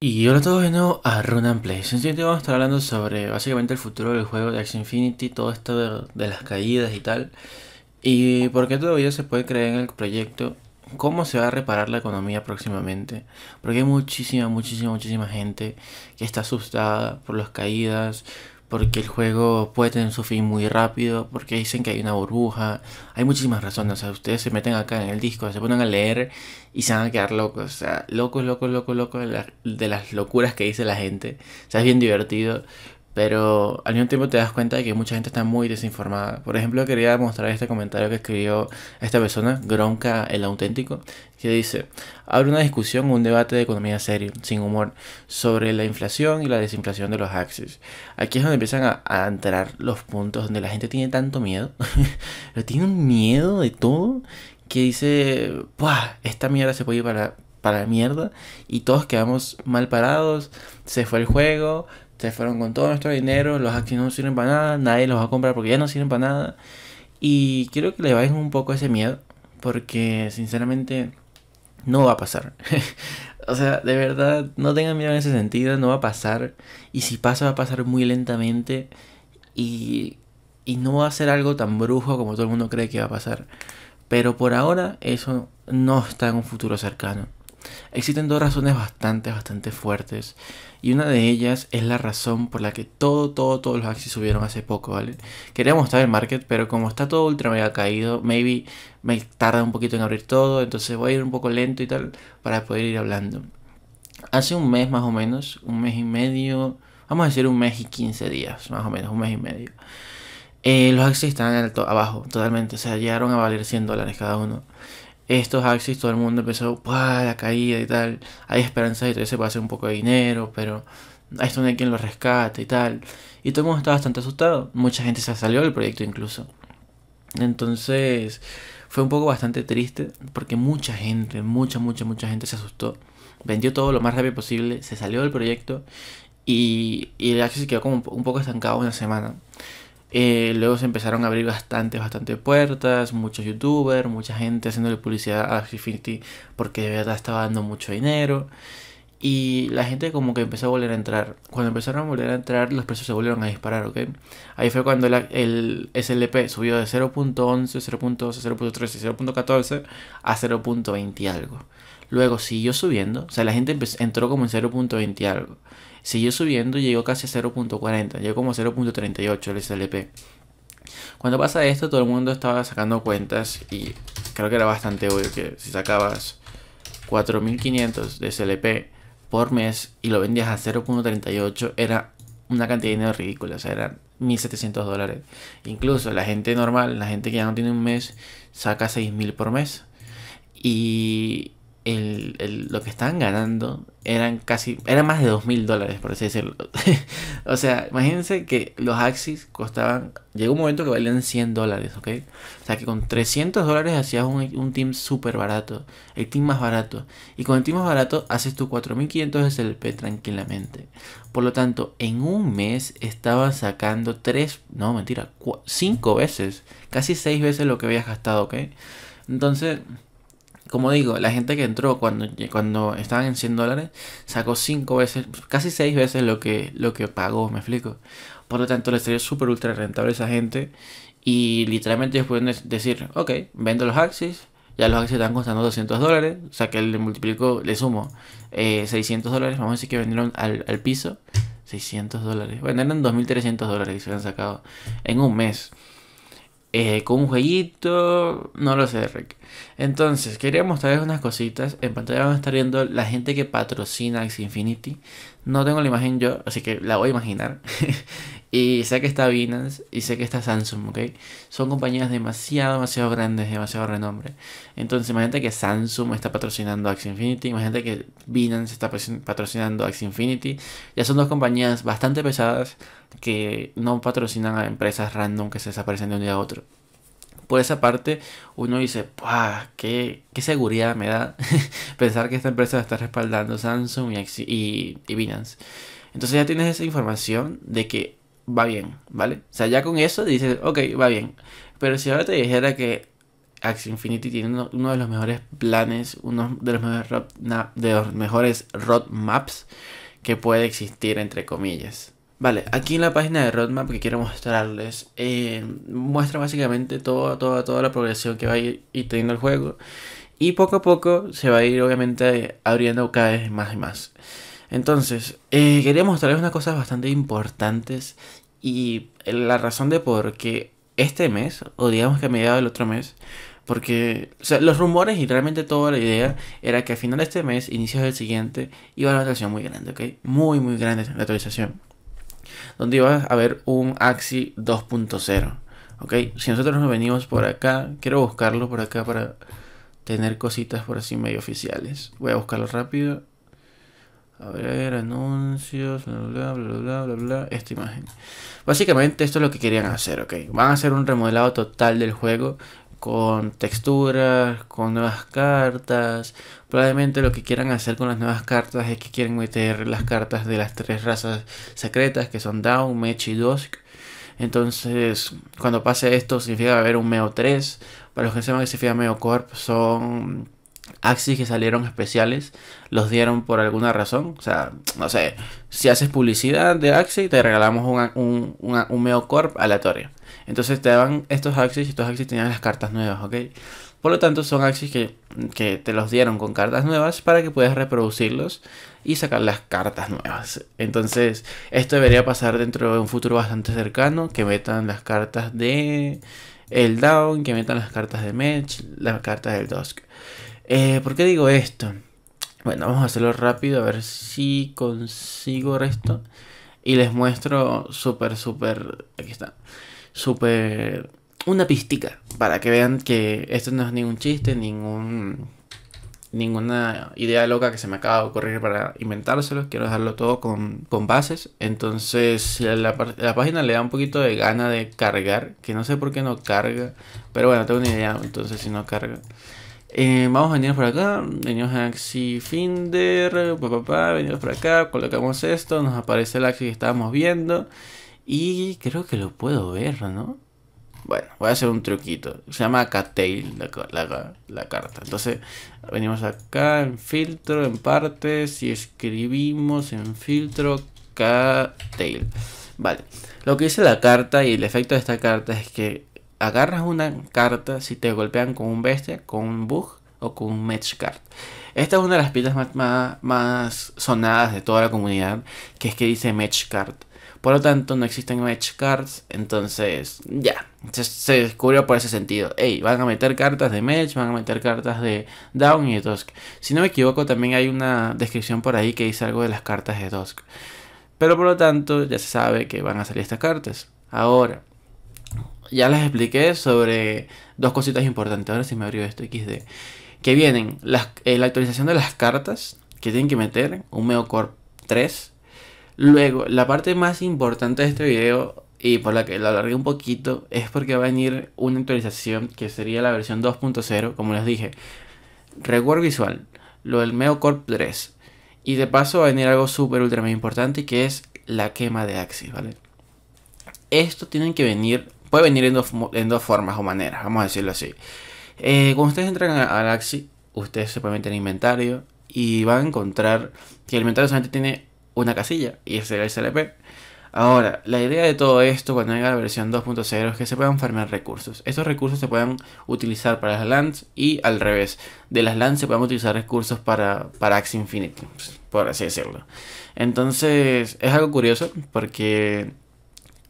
Y hola a todos de nuevo a Run and Play. En este video vamos a estar hablando sobre básicamente el futuro del juego de X Infinity, todo esto de, las caídas y tal. Y por qué todavía se puede creer en el proyecto. Cómo se va a reparar la economía próximamente. Porque hay muchísima, muchísima, muchísima gente que está asustada por las caídas, porque el juego puede tener su fin muy rápido, porque dicen que hay una burbuja, hay muchísimas razones, o sea, ustedes se meten acá en el disco, se ponen a leer y se van a quedar locos, o sea, locos, locos, locos, locos de, de las locuras que dice la gente, o sea, es bien divertido, pero al mismo tiempo te das cuenta de que mucha gente está muy desinformada. Por ejemplo, quería mostrar este comentario que escribió esta persona, Gronka el auténtico, que dice, abre una discusión, un debate de economía serio, sin humor, sobre la inflación y la desinflación de los axis. Aquí es donde empiezan a, entrar los puntos donde la gente tiene tanto miedo, pero tiene un miedo de todo, que dice, ¡buah! Esta mierda se puede ir para, para mierda y todos quedamos mal parados, se fue el juego, se fueron con todo nuestro dinero, los aquí no sirven para nada, nadie los va a comprar porque ya no sirven para nada. Y quiero que le vayan un poco ese miedo, porque sinceramente no va a pasar. o sea, de verdad, no tengan miedo en ese sentido, no va a pasar. Y si pasa, va a pasar muy lentamente. y no va a ser algo tan brujo como todo el mundo cree que va a pasar. Pero por ahora eso no está en un futuro cercano. Existen dos razones bastante, bastante fuertes. Y una de ellas es la razón por la que todo, todo, todos los axis subieron hace poco, ¿vale? Quería mostrar el market, pero como está todo ultra mega caído, maybe me tarda un poquito en abrir todo, entonces voy a ir un poco lento y tal para poder ir hablando. Hace un mes más o menos, un mes y medio, vamos a decir un mes y 15 días, más o menos, un mes y medio. Eh, los axis estaban alto, abajo, totalmente, o sea, llegaron a valer 100 dólares cada uno estos Axis todo el mundo empezó, la caída y tal, hay esperanza de que se hacer un poco de dinero, pero a esto no hay quien lo rescate y tal. Y todo el mundo estaba bastante asustado, mucha gente se salió del proyecto incluso. Entonces fue un poco bastante triste porque mucha gente, mucha, mucha, mucha gente se asustó. Vendió todo lo más rápido posible, se salió del proyecto y, y el Axis quedó como un poco estancado una semana. Eh, luego se empezaron a abrir bastantes, bastantes puertas, muchos youtubers, mucha gente haciéndole publicidad a Affinity porque de verdad estaba dando mucho dinero. Y la gente como que empezó a volver a entrar. Cuando empezaron a volver a entrar, los precios se volvieron a disparar, ¿ok? Ahí fue cuando el, SLP subió de 0.11, 0.12, 0.13, 0.14 a 0.20 y algo. Luego siguió subiendo, o sea, la gente entró como en 0.20 y algo. Siguió subiendo y llegó casi a 0.40, llegó como a 0.38 el SLP. Cuando pasa esto, todo el mundo estaba sacando cuentas y creo que era bastante obvio que si sacabas 4.500 de SLP por mes y lo vendías a 0.38 era una cantidad de dinero ridícula, o sea, eran 1.700 dólares. Incluso la gente normal, la gente que ya no tiene un mes, saca 6.000 por mes. Y el, lo que estaban ganando eran casi, eran más de dos mil dólares, por así decirlo. o sea, imagínense que los Axis costaban, llegó un momento que valían 100 dólares, ¿ok? O sea, que con 300 dólares hacías un, team súper barato, el team más barato. Y con el team más barato haces tu 4500 SLP tranquilamente. Por lo tanto, en un mes estaban sacando tres, no mentira, cinco veces, casi seis veces lo que habías gastado, ¿ok? Entonces, como digo, la gente que entró cuando, cuando estaban en 100 dólares sacó 5 veces, casi 6 veces lo que, lo que pagó, me explico. Por lo tanto, le sería súper ultra rentable esa gente. Y literalmente ellos pueden decir, ok, vendo los Axis, ya los Axis están costando 200 dólares, o sea que le multiplico, le sumo 600 eh, dólares, vamos a decir que vendieron al, piso 600 dólares. Bueno, eran 2.300 dólares que se han sacado en un mes. Eh, con un jueguito, no lo sé, Rick. Entonces, quería mostrarles unas cositas. En pantalla van a estar viendo la gente que patrocina Axie Infinity. No tengo la imagen yo, así que la voy a imaginar. y sé que está Binance y sé que está Samsung, ¿ok? Son compañías demasiado, demasiado grandes, demasiado renombre. Entonces, imagínate que Samsung está patrocinando Axie Infinity, imagínate que Binance está patrocinando Axie Infinity. Ya son dos compañías bastante pesadas que no patrocinan a empresas random que se desaparecen de un día a otro. Por esa parte, uno dice, Bah, Qué, seguridad me da pensar que esta empresa está respaldando Samsung y, y, Binance. Entonces ya tienes esa información de que va bien, ¿vale? O sea, ya con eso dices, ok, va bien. Pero si ahora te dijera que Axie Infinity tiene uno, de los mejores planes, uno de los mejores, de los mejores roadmaps que puede existir, entre comillas. Vale, aquí en la página de roadmap que quiero mostrarles, eh, muestra básicamente toda, toda, toda la progresión que va a ir, teniendo el juego. Y poco a poco se va a ir obviamente abriendo cada vez más y más. Entonces, eh, quería mostrarles unas cosas bastante importantes y la razón de por qué este mes, o digamos que a mediados del otro mes, porque los rumores y realmente toda la idea era que a final de este mes, inicios del siguiente, iba a haber una actualización muy grande, ¿ok? Muy, muy grande la actualización donde iba a haber un Axi 2.0. ¿Ok? Si nosotros nos venimos por acá, quiero buscarlo por acá para tener cositas por así medio oficiales. Voy a buscarlo rápido. A ver, anuncios, bla, bla, bla, bla, bla, bla, esta imagen. Básicamente esto es lo que querían hacer, ¿ok? Van a hacer un remodelado total del juego con texturas, con nuevas cartas. Probablemente lo que quieran hacer con las nuevas cartas es que quieren meter las cartas de las tres razas secretas que son Down, Mech y Dusk. Entonces, cuando pase esto, significa que va a haber un Meo 3. Para los que sepan que significa Meo Corp, son Axis que salieron especiales, los dieron por alguna razón. O sea, no sé, si haces publicidad de Axis, te regalamos un, un Meo Corp aleatorio. Entonces te daban estos axis y estos axis tenían las cartas nuevas, ¿ok? Por lo tanto, son axis que, te los dieron con cartas nuevas para que puedas reproducirlos y sacar las cartas nuevas. Entonces, esto debería pasar dentro de un futuro bastante cercano, que metan las cartas de el Down, que metan las cartas de Mech, las cartas del Dusk. Eh, ¿Por qué digo esto? Bueno, vamos a hacerlo rápido, a ver si consigo esto. Y les muestro súper, súper... Aquí está super... Una pistica para que vean que esto no es ningún chiste, ningún ninguna idea loca que se me acaba de ocurrir para inventárselo, quiero dejarlo todo con, bases. Entonces la, la, página le da un poquito de gana de cargar, que no sé por qué no carga, pero bueno, tengo una idea, entonces si no carga. Eh, vamos a venir por acá, venimos a Axi Finder, papá, venimos por acá, colocamos esto, nos aparece el Axi que estábamos viendo. Y creo que lo puedo ver, ¿no? Bueno, voy a hacer un truquito. Se llama Cattail la, la, carta. Entonces, venimos acá en filtro, en partes, y escribimos en filtro Cattail. Vale, lo que dice la carta y el efecto de esta carta es que agarras una carta si te golpean con un bestia, con un bug o con un match card. Esta es una de las pistas más, más sonadas de toda la comunidad, que es que dice match card. Por lo tanto, no existen match cards. Entonces, ya. se, descubrió por ese sentido. Ey, van a meter cartas de match, van a meter cartas de Down y de Dusk. Si no me equivoco, también hay una descripción por ahí que dice algo de las cartas de Dusk. Pero por lo tanto, ya se sabe que van a salir estas cartas. Ahora, ya les expliqué sobre dos cositas importantes. Ahora sí me abrió esto XD. Que vienen eh, la actualización de las cartas que tienen que meter, un Meocorp 3 Luego, la parte más importante de este video y por la que lo alargué un poquito es porque va a venir una actualización que sería la versión 2.0, como les dije. Recuerdo visual, lo del MeoCorp 3. Y de paso va a venir algo súper ultra más importante que es la quema de Axis, ¿vale? Esto tiene que venir, puede venir en dos, en dos formas o maneras, vamos a decirlo así. Eh, cuando ustedes entran a, al Axis, ustedes se pueden meter en inventario y van a encontrar que el inventario solamente tiene una casilla y ese era el CLP. Ahora, la idea de todo esto cuando llega la versión 2.0 es que se puedan farmear recursos. Esos recursos se puedan utilizar para las LANs y al revés. De las LANs se pueden utilizar recursos para, para Axie Infinity, pues, por así decirlo. Entonces, es algo curioso porque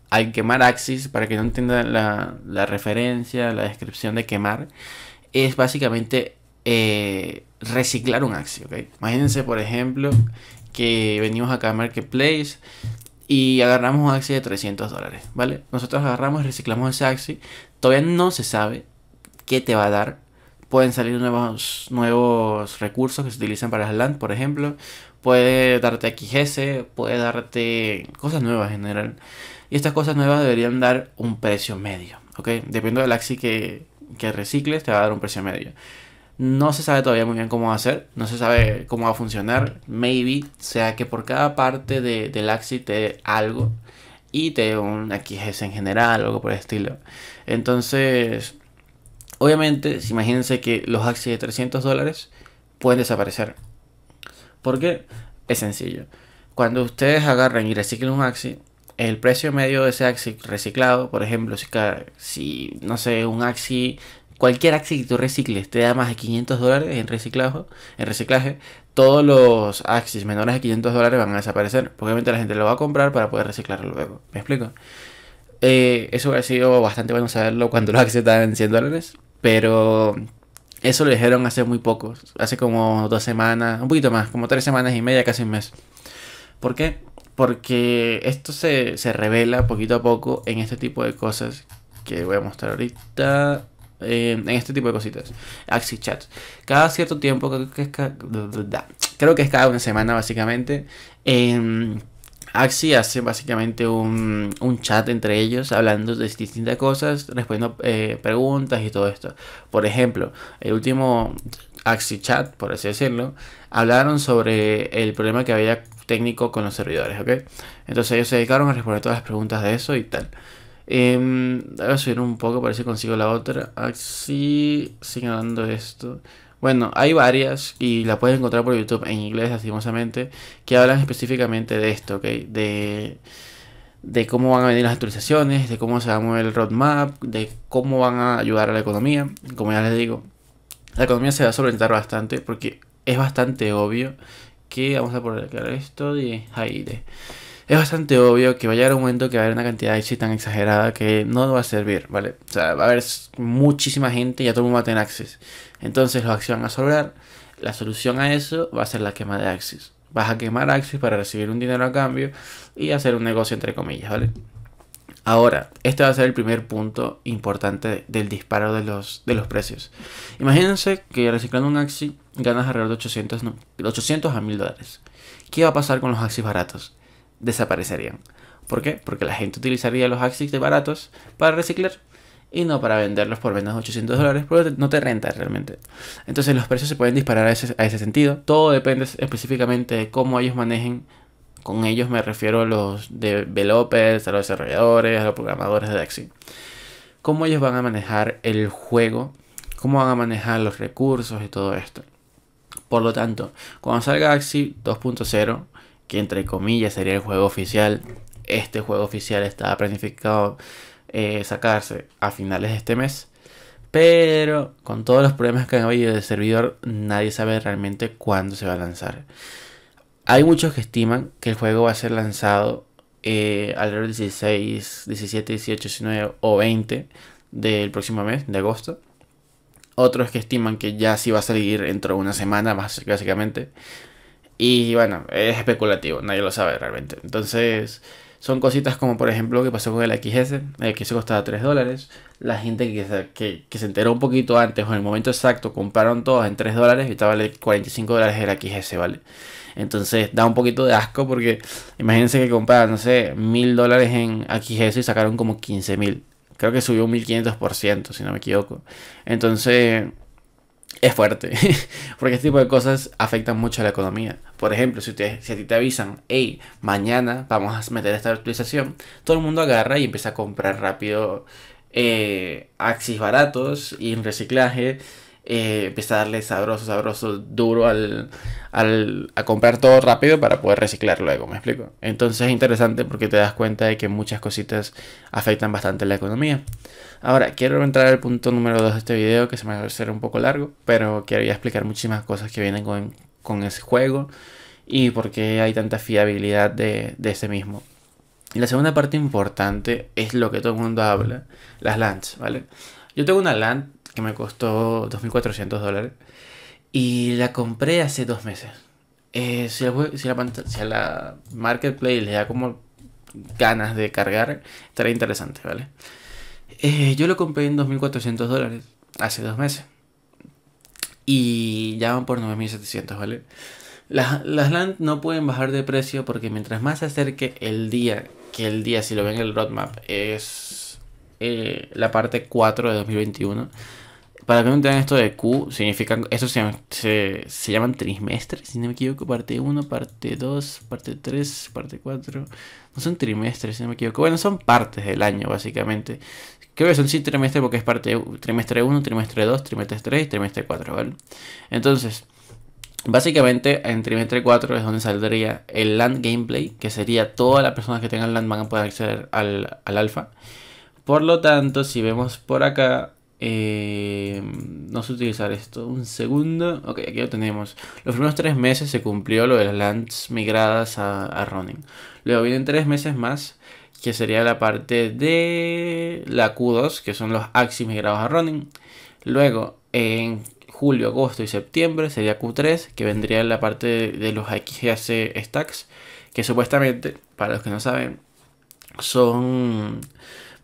al quemar Axis, para que no entiendan la, referencia, la descripción de quemar, es básicamente eh, reciclar un Axis, Imagínense, por ejemplo, que venimos acá a Marketplace y agarramos un Axi de 300 dólares, ¿vale? Nosotros agarramos y reciclamos ese Axi. Todavía no se sabe qué te va a dar. Pueden salir nuevos, nuevos recursos que se utilizan para las land, por ejemplo. Puede darte XS, puede darte cosas nuevas en general. Y estas cosas nuevas deberían dar un precio medio, ¿ok? Dependiendo del Axi que, que recicles, te va a dar un precio medio. No se sabe todavía muy bien cómo va a ser, no se sabe cómo va a funcionar. Maybe sea que por cada parte del Axi te dé algo y te dé un XS en general algo por el estilo. Entonces, obviamente, imagínense que los Axis de 300 dólares pueden desaparecer. ¿Por qué? Es sencillo. Cuando ustedes agarren y reciclen un Axi, el precio medio de ese Axi reciclado, por ejemplo, si, si no sé, un Axi Cualquier Axi que tú recicles te da más de 500 dólares en reciclaje, en reciclaje. Todos los Axis menores de 500 dólares van a desaparecer. Porque obviamente la gente lo va a comprar para poder reciclarlo luego. ¿Me explico? Eh, eso hubiera sido bastante bueno saberlo cuando los Axis estaban en 100 dólares. Pero eso lo dijeron hace muy poco. Hace como dos semanas, un poquito más, como tres semanas y media, casi un mes. ¿Por qué? Porque esto se, se revela poquito a poco en este tipo de cosas que voy a mostrar ahorita. Eh, en este tipo de cositas. Axi Chats. Cada cierto tiempo, creo que es cada, una semana básicamente. Em, Axi hace básicamente un, chat entre ellos hablando de distintas cosas, respondiendo eh, preguntas y todo esto. Por ejemplo, el último Axi Chat, por así decirlo, hablaron sobre el problema que había técnico con los servidores, ¿ok? Entonces ellos se dedicaron a responder todas las preguntas de eso y tal voy em, a subir un poco para ver si consigo la otra. Así, señalando esto. Bueno, hay varias y la puedes encontrar por YouTube en inglés, lastimosamente, que hablan específicamente de esto, ¿ok? De, de cómo van a venir las actualizaciones, de cómo se va a mover el roadmap, de cómo van a ayudar a la economía. Como ya les digo, la economía se va a solventar bastante porque es bastante obvio que vamos a poner acá esto de es bastante obvio que va a llegar un momento que va a haber una cantidad de Axis tan exagerada que no va a servir, ¿vale? O sea, va a haber muchísima gente y ya todo el mundo va a tener access. Entonces los Axis van a sobrar. La solución a eso va a ser la quema de Axis. Vas a quemar Axis para recibir un dinero a cambio y hacer un negocio entre comillas, ¿vale? Ahora, este va a ser el primer punto importante del disparo de los, de los precios. Imagínense que reciclando un Axi ganas alrededor de 800, 800 a 1000 dólares. ¿Qué va a pasar con los Axis baratos? desaparecerían. ¿Por qué? Porque la gente utilizaría los Axis de baratos para reciclar y no para venderlos por menos de 800 dólares, porque no te renta realmente. Entonces los precios se pueden disparar a ese, sentido. Todo depende específicamente de cómo ellos manejen. Con ellos me refiero a los developers, a los desarrolladores, a los programadores de Axie. Cómo ellos van a manejar el juego, cómo van a manejar los recursos y todo esto. Por lo tanto, cuando salga Axie 2.0, que entre comillas sería el juego oficial. Este juego oficial estaba planificado eh, sacarse a finales de este mes. Pero con todos los problemas que han habido de servidor, nadie sabe realmente cuándo se va a lanzar. Hay muchos que estiman que el juego va a ser lanzado eh, alrededor del 16, 17, 18, 19 o 20 del próximo mes, de agosto. Otros que estiman que ya sí va a salir dentro de una semana, más básicamente. Y bueno, es especulativo, nadie lo sabe realmente. Entonces, son cositas como por ejemplo que pasó con el XS. El eh, XS costaba 3 dólares. La gente que se, que, se enteró un poquito antes o en el momento exacto compraron todos en 3 dólares y estaba el 45 dólares el XS, ¿vale? Entonces da un poquito de asco porque imagínense que compraron, no sé, 1000 dólares en XS y sacaron como 15.000 Creo que subió un 1500%, si no me equivoco. Entonces es fuerte, porque este tipo de cosas afectan mucho a la economía. Por ejemplo, si, ustedes si a ti te avisan, hey, mañana vamos a meter esta actualización, todo el mundo agarra y empieza a comprar rápido eh, axis baratos y en reciclaje eh, empieza a darle sabroso, sabroso, duro al, a comprar todo rápido para poder reciclar luego, ¿me explico? Entonces es interesante porque te das cuenta de que muchas cositas afectan bastante la economía. Ahora, quiero entrar al punto número 2 de este video, que se me va a hacer un poco largo, pero quería explicar muchísimas cosas que vienen con, ese juego y por qué hay tanta fiabilidad de, de ese mismo. Y la segunda parte importante es lo que todo el mundo habla, las LANs, ¿vale? Yo tengo una LAN que me costó 2.400 dólares. Y la compré hace dos meses. si, eh, si, la, si a la marketplace le da como ganas de cargar, estará interesante, ¿vale? Eh, yo lo compré en 2.400 dólares hace dos meses. Y ya van por 9.700, ¿vale? Las, las LAN no pueden bajar de precio porque mientras más se acerque el día, que el día, si lo ven en el roadmap, es eh, la parte 4 de 2021 para que no entiendan esto de Q, significa, eso se, se, llaman trimestres, si no me equivoco, parte 1, parte 2, parte 3, parte 4. No son trimestres, si no me equivoco. Bueno, son partes del año, básicamente. Creo que son sí trimestres porque es parte trimestre 1, trimestre 2, trimestre 3 y trimestre 4, ¿vale? Entonces, básicamente en trimestre 4 es donde saldría el land gameplay, que sería todas las personas que tengan land van a poder acceder al, al alfa. Por lo tanto, si vemos por acá, eh, no sé utilizar esto. Un segundo. Ok, aquí lo tenemos. Los primeros tres meses se cumplió lo de las lands migradas a, running, Luego vienen tres meses más, que sería la parte de la Q2, que son los Axis migrados a running Luego, en julio, agosto y septiembre sería Q3, que vendría la parte de, los XGAC stacks, que supuestamente, para los que no saben, son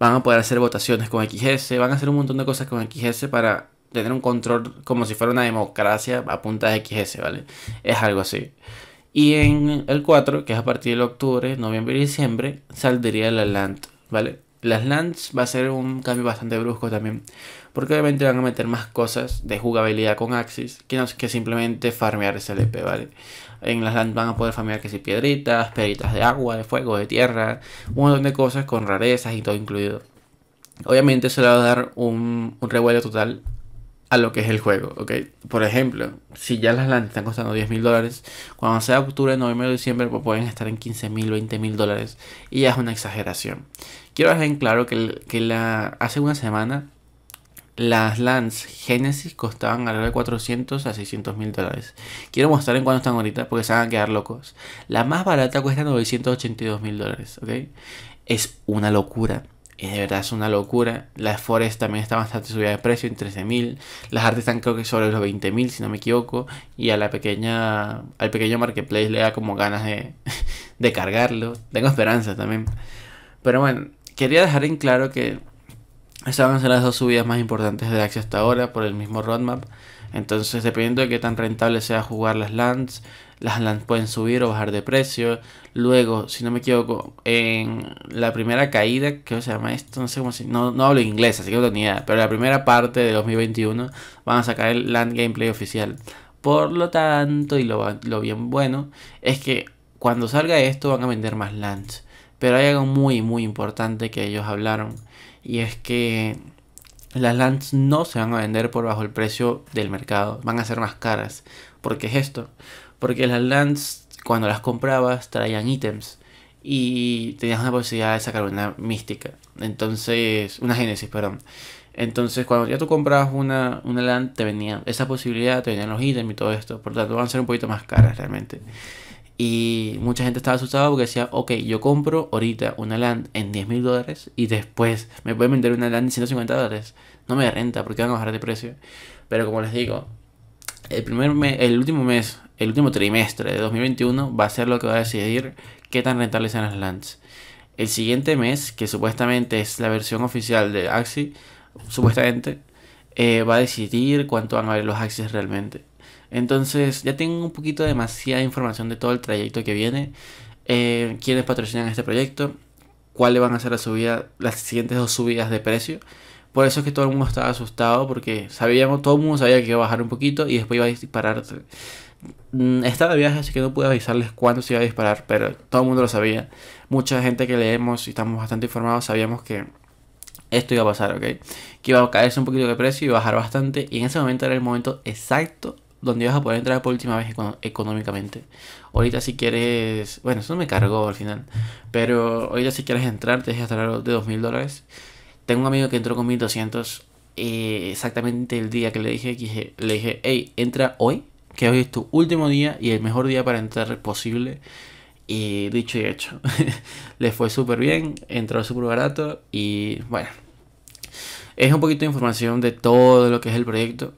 van a poder hacer votaciones con XS, van a hacer un montón de cosas con XS para tener un control como si fuera una democracia a punta de XS, ¿vale? Es algo así. Y en el 4, que es a partir de octubre, noviembre y diciembre, saldría la LAND, ¿vale? Las lands va a ser un cambio bastante brusco también, porque obviamente van a meter más cosas de jugabilidad con Axis que, no, que simplemente farmear ese LP, ¿vale? En las LAN van a poder familiar que si piedritas, peritas de agua, de fuego, de tierra, un montón de cosas con rarezas y todo incluido. Obviamente eso le va a dar un, revuelo total a lo que es el juego, ¿ok? Por ejemplo, si ya las LAN están costando 10 mil dólares, cuando sea octubre, noviembre o diciembre, pues pueden estar en 15 mil, 20 mil dólares. Y ya es una exageración. Quiero dejar en claro que, que la, hace una semana las Lance Genesis costaban alrededor de 400 a 600 mil dólares. Quiero mostrar en cuánto están ahorita porque se van a quedar locos. La más barata cuesta 982 mil dólares, Es una locura. Es de verdad, es una locura. Las Forest también está bastante subida de precio, en mil Las artes están creo que sobre los mil si no me equivoco. Y a la pequeña, al pequeño marketplace le da como ganas de, de cargarlo. Tengo esperanza también. Pero bueno, quería dejar en claro que van ser las dos subidas más importantes de Axie hasta ahora por el mismo roadmap. Entonces, dependiendo de qué tan rentable sea jugar las lands, las lands pueden subir o bajar de precio. Luego, si no me equivoco, en la primera caída, que se llama esto, no sé cómo no, hablo inglés, así que no tengo ni idea, pero la primera parte de 2021 van a sacar el land gameplay oficial. Por lo tanto, y lo, lo bien bueno, es que cuando salga esto van a vender más lands. Pero hay algo muy, muy importante que ellos hablaron y es que las lands no se van a vender por bajo el precio del mercado, van a ser más caras. ¿Por qué es esto? Porque las lands cuando las comprabas traían ítems y tenías una posibilidad de sacar una mística. Entonces, una génesis, perdón. Entonces, cuando ya tú comprabas una, una te venía esa posibilidad, te venían los ítems y todo esto. Por lo tanto, van a ser un poquito más caras realmente. Y mucha gente estaba asustada porque decía, ok, yo compro ahorita una land en 10 mil dólares y después me pueden vender una land en 150 dólares. No me renta porque van a bajar de precio. Pero como les digo, el, primer el último mes, el último trimestre de 2021 va a ser lo que va a decidir qué tan rentables sean las lands. El siguiente mes, que supuestamente es la versión oficial de Axi, supuestamente, eh, va a decidir cuánto van a valer los Axis realmente. Entonces ya tengo un poquito demasiada información de todo el trayecto que viene, eh, quiénes patrocinan este proyecto, cuáles van a ser las siguientes dos subidas de precio. Por eso es que todo el mundo estaba asustado porque sabíamos, todo el mundo sabía que iba a bajar un poquito y después iba a disparar. Mm, estaba de viaje, así que no pude avisarles cuándo se iba a disparar, pero todo el mundo lo sabía. Mucha gente que leemos y estamos bastante informados sabíamos que esto iba a pasar, ¿ok? Que iba a caerse un poquito de precio y bajar bastante. Y en ese momento era el momento exacto donde vas a poder entrar por última vez económicamente. Ahorita si quieres, bueno, eso me cargó al final, pero ahorita si quieres entrar te dejas estar de 2.000 dólares. Tengo un amigo que entró con 1.200 eh, exactamente el día que le dije, que dije, le dije, hey, entra hoy, que hoy es tu último día y el mejor día para entrar posible. Y dicho y hecho, le fue súper bien, entró súper barato y bueno. Es un poquito de información de todo lo que es el proyecto.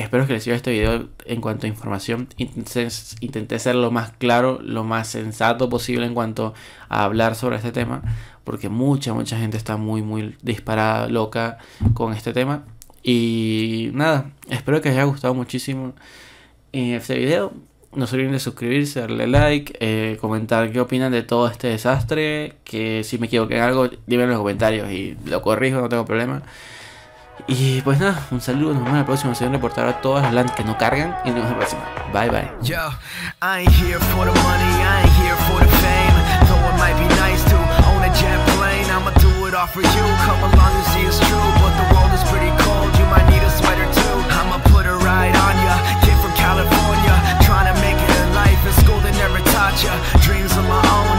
Espero que les sirva este video en cuanto a información. Intenté, ser lo más claro, lo más sensato posible en cuanto a hablar sobre este tema, porque mucha, mucha gente está muy, muy disparada, loca con este tema. Y nada, espero que les haya gustado muchísimo eh, este video. No se olviden de suscribirse, darle like, eh, comentar qué opinan de todo este desastre, que si me equivoqué en algo, dime en los comentarios y lo corrijo, no tengo problema. Y pues nada, un saludo, nos vemos en la próxima. Se van a reportar a todas las land que no cargan y nos vemos en la próxima. Bye bye. Yo, I ain't here for the money, I ain't here for the fame. Though it might be nice to own a jet plane, I'ma do it all for you. Come along and see it's true, but the world is pretty cold. You might need a sweater too. I'ma put a ride on ya, kid from California, trying to make it in life. In school they never taught ya, dreams of my own.